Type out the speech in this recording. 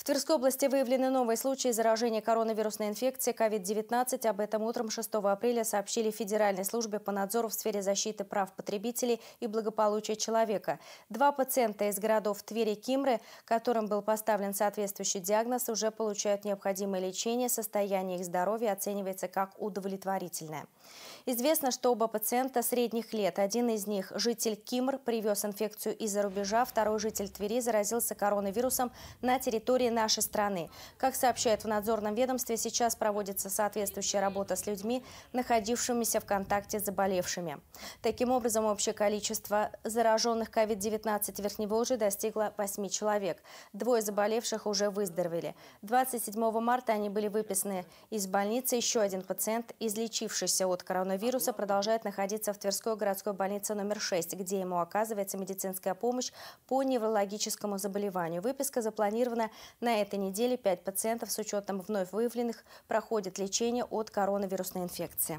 В Тверской области выявлены новые случаи заражения коронавирусной инфекцией COVID-19. Об этом утром 6 апреля сообщили Федеральной службе по надзору в сфере защиты прав потребителей и благополучия человека. Два пациента из городов Твери и Кимры, которым был поставлен соответствующий диагноз, уже получают необходимое лечение. Состояние их здоровья оценивается как удовлетворительное. Известно, что оба пациента средних лет. Один из них – житель Кимр, привез инфекцию из-за рубежа. Второй житель Твери заразился коронавирусом на территории жителей нашей страны. Как сообщает в надзорном ведомстве, сейчас проводится соответствующая работа с людьми, находившимися в контакте с заболевшими. Таким образом, общее количество зараженных COVID-19 в Верхневолжье достигло 8 человек. Двое заболевших уже выздоровели. 27 марта они были выписаны из больницы. Еще один пациент, излечившийся от коронавируса, продолжает находиться в Тверской городской больнице номер 6, где ему оказывается медицинская помощь по неврологическому заболеванию. Выписка запланирована на этой неделе 5 пациентов с учетом вновь выявленных проходят лечение от коронавирусной инфекции.